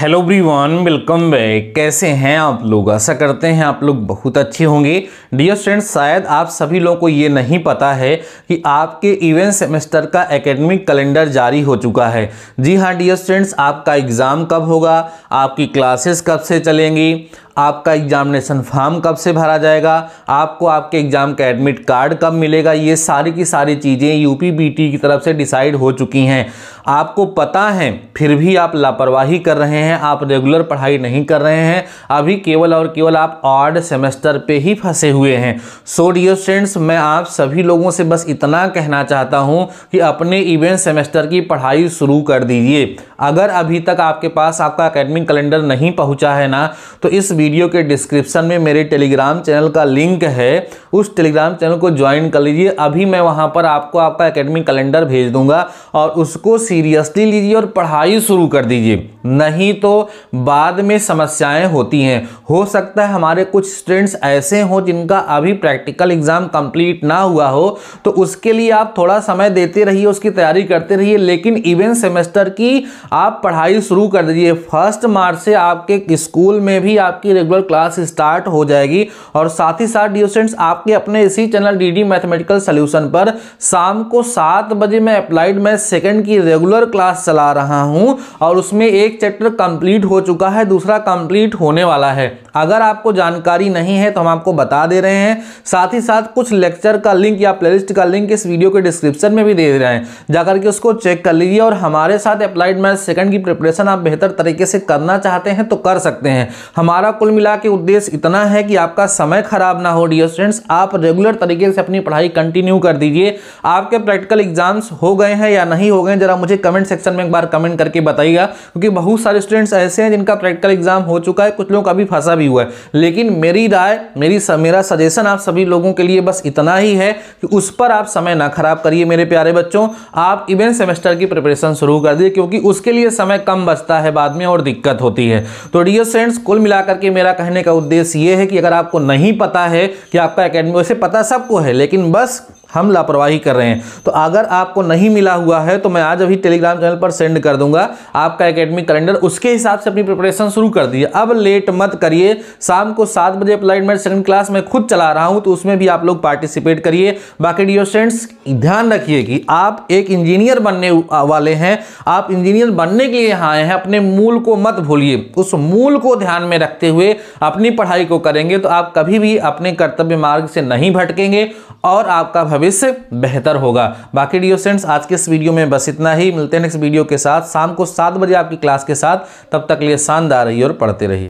hello one welcome back कैसे हैं आप लोग ऐसा करते हैं आप लोग बहुत अच्छे होंगे डियर स्टूडेंट्स शायद आप सभी लोगों को ये नहीं पता है कि आपके इवेंट सेमेस्टर का एकेडमिक कैलेंडर जारी हो चुका है जी हाँ डियर स्टूडेंट्स आपका एग्ज़ाम कब होगा आपकी क्लासेस कब से चलेंगी आपका एग्जामिनेशन फॉर्म कब से भरा जाएगा आपको आपके एग्ज़ाम का एडमिट कार्ड कब मिलेगा ये सारी की सारी चीज़ें यूपी बीटी की तरफ से डिसाइड हो चुकी हैं आपको पता है फिर भी आप लापरवाही कर रहे हैं आप रेगुलर पढ़ाई नहीं कर रहे हैं अभी केवल और केवल आप ऑर्ड सेमेस्टर पे ही फंसे हुए हैं सो डियर स्टूडेंट्स मैं आप सभी लोगों से बस इतना कहना चाहता हूँ कि अपने इवेंट सेमेस्टर की पढ़ाई शुरू कर दीजिए अगर अभी तक आपके पास आपका अकेडमिक कैलेंडर नहीं पहुँचा है ना तो इस वीडियो के डिस्क्रिप्शन में मेरे टेलीग्राम चैनल का लिंक है उस टेलीग्राम चैनल को ज्वाइन कर लीजिए अभी मैं वहाँ पर आपको आपका एकेडमिक कैलेंडर भेज दूंगा और उसको सीरियसली लीजिए और पढ़ाई शुरू कर दीजिए नहीं तो बाद में समस्याएं होती हैं हो सकता है हमारे कुछ स्टूडेंट्स ऐसे हों जिनका अभी प्रैक्टिकल एग्ज़ाम कंप्लीट ना हुआ हो तो उसके लिए आप थोड़ा समय देते रहिए उसकी तैयारी करते रहिए लेकिन इवन सेमेस्टर की आप पढ़ाई शुरू कर दीजिए फर्स्ट मार्च से आपके स्कूल में भी आपकी रेगुलर क्लास स्टार्ट हो जाएगी और साथ ही साथ डी स्टूडेंट्स आपके अपने इसी चैनल डी मैथमेटिकल सोल्यूशन पर शाम को सात बजे मैं अप्लाइड मैथ सेकेंड की रेगुलर क्लास चला रहा हूँ और उसमें एक चैप्टर कंप्लीट हो चुका है दूसरा कंप्लीट होने वाला है अगर आपको जानकारी नहीं है तो हम आपको बता दे रहे हैं साथ ही साथ कुछ लेक्चर का लिंक या प्लेलिस्ट का लिंक इस वीडियो के डिस्क्रिप्शन में भी दे रहे हैं जाकर के उसको चेक कर लीजिए और हमारे साथ अप्लाइड मैथ सेकंड की प्रिपरेशन आप बेहतर तरीके से करना चाहते हैं तो कर सकते हैं हमारा कुल मिला के उद्देश्य इतना है कि आपका समय खराब ना हो डियर स्टूडेंट्स आप रेगुलर तरीके से अपनी पढ़ाई कंटिन्यू कर दीजिए आपके प्रैक्टिकल एग्जाम्स हो गए हैं या नहीं हो गए जरा मुझे कमेंट सेक्शन में एक बार कमेंट करके बताइएगा क्योंकि बहुत बहुत सारे स्टूडेंट्स ऐसे हैं जिनका प्रैक्टिकल एग्जाम हो चुका है कुछ लोगों का अभी फंसा भी हुआ है लेकिन मेरी राय मेरी मेरा सजेशन आप सभी लोगों के लिए बस इतना ही है कि उस पर आप समय ना खराब करिए मेरे प्यारे बच्चों आप इवन सेमेस्टर की प्रिपरेशन शुरू कर दिए क्योंकि उसके लिए समय कम बचता है बाद में और दिक्कत होती है तो डियर स्टूडेंट्स कुल मिलाकर के मेरा कहने का उद्देश्य ये है कि अगर आपको नहीं पता है कि आपका अकेडमी वैसे पता सबको है लेकिन बस हम लापरवाही कर रहे हैं तो अगर आपको नहीं मिला हुआ है तो मैं आज अभी टेलीग्राम चैनल पर सेंड कर दूंगा आपका एकेडमिक कैलेंडर उसके हिसाब से अपनी प्रिपरेशन शुरू कर दीजिए अब लेट मत करिए शाम को सात बजे अप्लाइड मेरे सेकंड क्लास में खुद चला रहा हूँ तो उसमें भी आप लोग पार्टिसिपेट करिए बाकी डियर स्टूडेंट्स ध्यान रखिए कि आप एक इंजीनियर बनने वाले हैं आप इंजीनियर बनने के लिए यहाँ आए हैं अपने मूल को मत भूलिए उस मूल को ध्यान में रखते हुए अपनी पढ़ाई को करेंगे तो आप कभी भी अपने कर्तव्य मार्ग से नहीं भटकेंगे और आपका भविष्य भविष्य बेहतर होगा बाकी डियो सेंट्स आज के इस वीडियो में बस इतना ही मिलते हैं नेक्स्ट वीडियो के साथ शाम को सात बजे आपकी क्लास के साथ तब तक लिए शानदार रहिए और पढ़ते रहिए